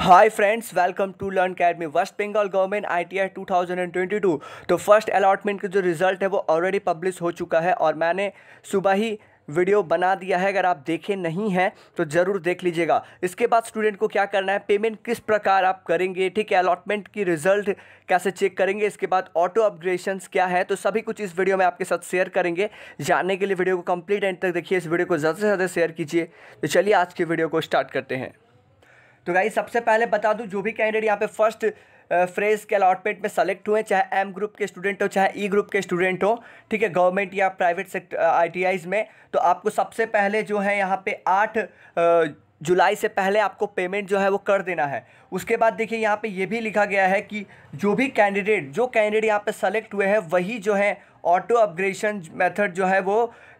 hi friends welcome to learn academy West Bengal government ITI 2022 तो first allotment का जो result है वो ऑलरेडी पब्लिश हो चुका है और मैंने सुबह ही वीडियो बना दिया है अगर आप देखे नहीं हैं तो ज़रूर देख लीजिएगा इसके बाद स्टूडेंट को क्या करना है पेमेंट किस प्रकार आप करेंगे ठीक है अलॉटमेंट की रिज़ल्ट कैसे चेक करेंगे इसके बाद ऑटो अपग्रेशन क्या है तो सभी कुछ इस वीडियो में आपके साथ शेयर करेंगे जानने के लिए वीडियो को कंप्लीट एंड तक देखिए इस वीडियो को ज़्यादा से ज़्यादा शेयर कीजिए तो चलिए आज की वीडियो को स्टार्ट करते हैं तो गाइज सबसे पहले बता दूँ जो भी कैंडिडेट यहाँ पे फर्स्ट फ्रेज के अलॉटमेंट में सेलेक्ट हुए चाहे एम ग्रुप के स्टूडेंट हो चाहे ई e ग्रुप के स्टूडेंट हो ठीक है गवर्नमेंट या प्राइवेट सेक्टर आई में तो आपको सबसे पहले जो है यहाँ पे आठ जुलाई से पहले आपको पेमेंट जो है वो कर देना है उसके बाद देखिए यहाँ पे ये भी लिखा गया है कि जो भी कैंडिडेट जो कैंडिडेट यहाँ पे सेलेक्ट हुए हैं वही जो है ऑटो अपग्रेशन मेथड जो है वो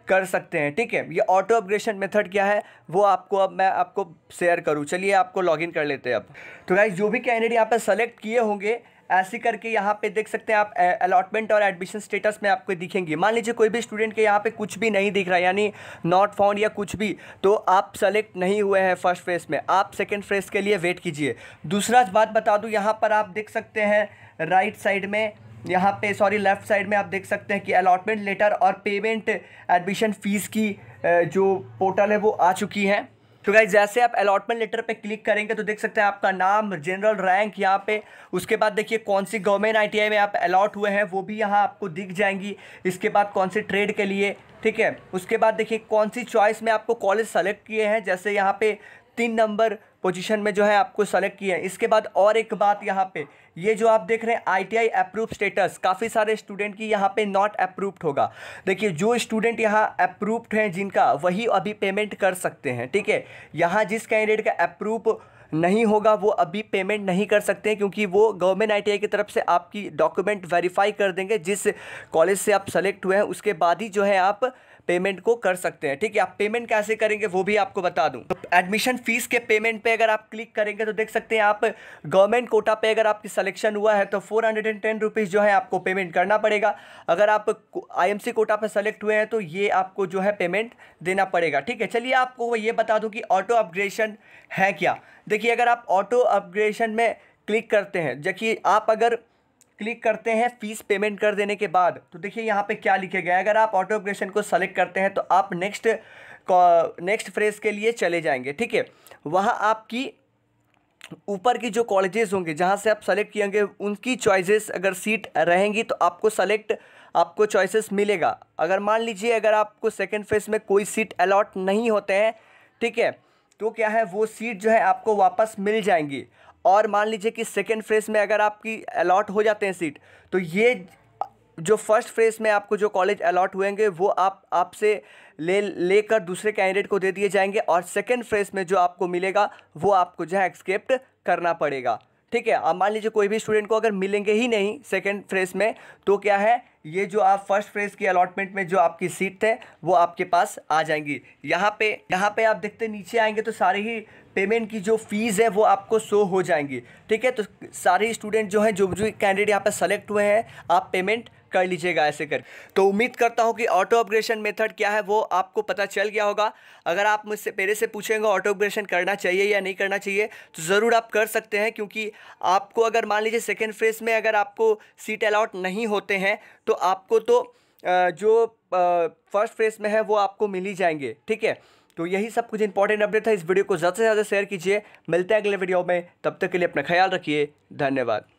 कर सकते हैं ठीक है ये ऑटो अपग्रेशन मेथड क्या है वो आपको अब मैं आपको शेयर करूँ चलिए आपको लॉगिन कर लेते हैं अब तो गाइज जो भी कैंडिडेट यहाँ पर सेलेक्ट किए होंगे ऐसे करके यहाँ पे देख सकते हैं आप अलॉटमेंट और एडमिशन स्टेटस में आपको दिखेंगे मान लीजिए कोई भी स्टूडेंट के यहाँ पे कुछ भी नहीं दिख रहा है यानी नॉट फाउंड या कुछ भी तो आप सेलेक्ट नहीं हुए हैं फर्स्ट फेज में आप सेकेंड फेज के लिए वेट कीजिए दूसरा बात बता दूँ यहाँ पर आप देख सकते हैं राइट साइड में यहाँ पे सॉरी लेफ़्ट साइड में आप देख सकते हैं कि अलॉटमेंट लेटर और पेमेंट एडमिशन फ़ीस की जो पोर्टल है वो आ चुकी है तो गाइज जैसे आप अलॉटमेंट लेटर पे क्लिक करेंगे तो देख सकते हैं आपका नाम जनरल रैंक यहाँ पे उसके बाद देखिए कौन सी गवर्नमेंट आईटीआई में आप अलॉट हुए हैं वो भी यहाँ आपको दिख जाएंगी इसके बाद कौन सी ट्रेड के लिए ठीक है उसके बाद देखिए कौन सी चॉइस में आपको कॉलेज सेलेक्ट किए हैं जैसे यहाँ पे तीन नंबर पोजीशन में जो है आपको सेलेक्ट किया है इसके बाद और एक बात यहाँ पे ये जो आप देख रहे हैं आईटीआई अप्रूव स्टेटस काफ़ी सारे स्टूडेंट की यहाँ पे नॉट अप्रूव्ड होगा देखिए जो स्टूडेंट यहाँ अप्रूव्ड हैं जिनका वही अभी पेमेंट कर सकते हैं ठीक है यहाँ जिस कैंडिडेट का अप्रूव नहीं होगा वो अभी पेमेंट नहीं कर सकते हैं क्योंकि वो गवर्नमेंट आईटीआई की तरफ से आपकी डॉक्यूमेंट वेरीफाई कर देंगे जिस कॉलेज से आप सेलेक्ट हुए हैं उसके बाद ही जो है आप पेमेंट को कर सकते हैं ठीक है आप पेमेंट कैसे करेंगे वो भी आपको बता दूँ तो एडमिशन फ़ीस के पेमेंट पे अगर आप क्लिक करेंगे तो देख सकते हैं आप गवर्नमेंट कोटा पे अगर आपकी सिलेक्शन हुआ है तो four hundred and ten rupees जो है आपको पेमेंट करना पड़ेगा अगर आप आई कोटा पे सेलेक्ट हुए हैं तो ये आपको जो है पेमेंट देना पड़ेगा ठीक है चलिए आपको ये बता दूँ कि ऑटो अपग्रेशन है क्या देखिए अगर आप ऑटो अपग्रेशन में क्लिक करते हैं जबकि आप अगर क्लिक करते हैं फीस पेमेंट कर देने के बाद तो देखिए यहाँ पे क्या लिखे गए अगर आप ऑटो ऑपरेशन को सेलेक्ट करते हैं तो आप नेक्स्ट नेक्स्ट फ्रेज के लिए चले जाएंगे ठीक है वहाँ आपकी ऊपर की जो कॉलेजेस होंगे जहाँ से आप सेलेक्ट किएंगे उनकी चॉइसेस अगर सीट रहेंगी तो आपको सेलेक्ट आपको चॉइसेस मिलेगा अगर मान लीजिए अगर आपको सेकेंड फेज में कोई सीट अलॉट नहीं होते हैं ठीक है तो क्या है वो सीट जो है आपको वापस मिल जाएंगी और मान लीजिए कि सेकेंड फ्रेज में अगर आपकी अलॉट हो जाते हैं सीट तो ये जो फर्स्ट फ्रेज में आपको जो कॉलेज अलॉट हुएंगे वो आप आपसे ले लेकर दूसरे कैंडिडेट को दे दिए जाएंगे और सेकेंड फ्रेज में जो आपको मिलेगा वो आपको जो है एक्सेप्ट करना पड़ेगा ठीक है अब मान लीजिए कोई भी स्टूडेंट को अगर मिलेंगे ही नहीं सेकेंड फ्रेज में तो क्या है ये जो आप फर्स्ट फ्रेज़ की अलॉटमेंट में जो आपकी सीट है वो आपके पास आ जाएंगी यहाँ पे यहाँ पे आप देखते नीचे आएंगे तो सारे ही पेमेंट की जो फीस है वो आपको शो हो जाएंगी ठीक है तो सारे स्टूडेंट जो हैं जो जो कैंडिडेट यहाँ पर सेलेक्ट हुए हैं आप पेमेंट कर लीजिएगा ऐसे कर तो उम्मीद करता हूँ कि ऑटो अपग्रेशन मेथड क्या है वो आपको पता चल गया होगा अगर आप मुझसे पहले से पूछेंगे ऑटो अपग्रेशन करना चाहिए या नहीं करना चाहिए तो ज़रूर आप कर सकते हैं क्योंकि आपको अगर मान लीजिए सेकेंड फेज़ में अगर आपको सीट अलाउट नहीं होते हैं तो आपको तो जो फर्स्ट फेज़ में है वो आपको मिल ही जाएंगे ठीक है तो यही सब कुछ इंपॉर्टेंट अपडेट था इस वीडियो को ज़्यादा से ज़्यादा शेयर कीजिए मिलते हैं अगले वीडियो में तब तक के लिए अपना ख्याल रखिए धन्यवाद